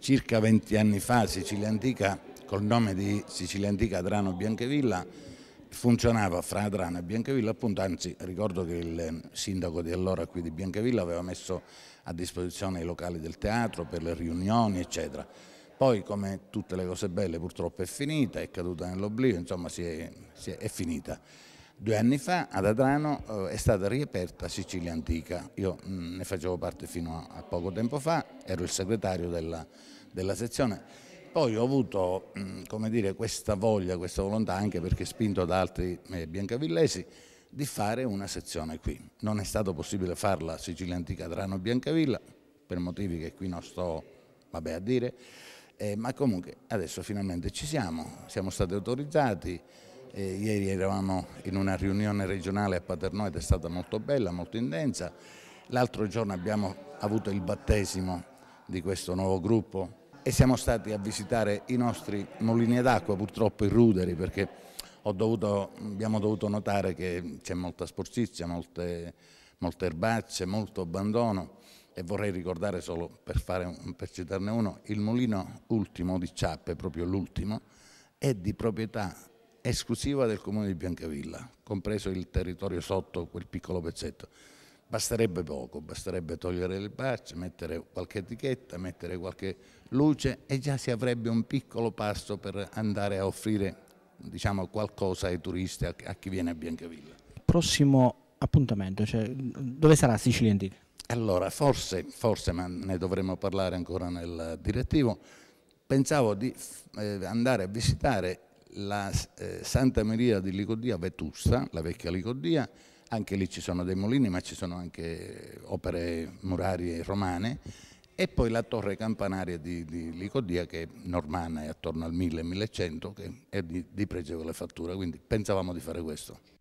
Circa 20 anni fa Sicilia Antica, col nome di Sicilia Antica Adrano Bianchevilla, funzionava fra Adrano e Bianchevilla, appunto, anzi ricordo che il ehm, sindaco di allora qui di Bianchevilla aveva messo a disposizione i locali del teatro per le riunioni, eccetera. Poi, come tutte le cose belle, purtroppo è finita, è caduta nell'oblio, insomma, si è, si è, è finita. Due anni fa ad Adrano eh, è stata riaperta Sicilia Antica, io mm, ne facevo parte fino a, poco tempo fa, ero il segretario della, della sezione, poi ho avuto mm, dire, questa voglia, questa volontà anche perché spinto da altri eh, biancavillesi di fare una sezione qui. Non è stato possibile farla Sicilia Antica Adrano Biancavilla per motivi che qui non sto vabbè, a dire, eh, ma comunque adesso finalmente ci siamo, siamo stati autorizzati, e ieri eravamo in una riunione regionale a Paternò ed è stata molto bella, molto intensa. L'altro giorno abbiamo avuto il battesimo di questo nuovo gruppo e siamo stati a visitare i nostri mulini d'acqua, purtroppo i ruderi, perché dovuto, abbiamo dovuto notare che c'è molta sporcizia, molte, molte erbacce, molto abbandono e vorrei ricordare solo per, fare, per citarne uno, il mulino ultimo di Ciappe, proprio l'ultimo, è di proprietà esclusiva del comune di Biancavilla, compreso il territorio sotto quel piccolo pezzetto. Basterebbe poco, basterebbe togliere le patch, mettere qualche etichetta, mettere qualche luce e già si avrebbe un piccolo passo per andare a offrire diciamo, qualcosa ai turisti, a chi viene a Biancavilla. Prossimo appuntamento, cioè, dove sarà Sicilia Indica? Allora, forse, forse, ma ne dovremo parlare ancora nel direttivo, pensavo di eh, andare a visitare la eh, Santa Maria di Licodia Vetusta, la vecchia Licodia, anche lì ci sono dei mulini ma ci sono anche opere murarie romane e poi la torre campanaria di, di Licodia che è normana è attorno al 1000-1100 che è di, di pregevole fattura, quindi pensavamo di fare questo.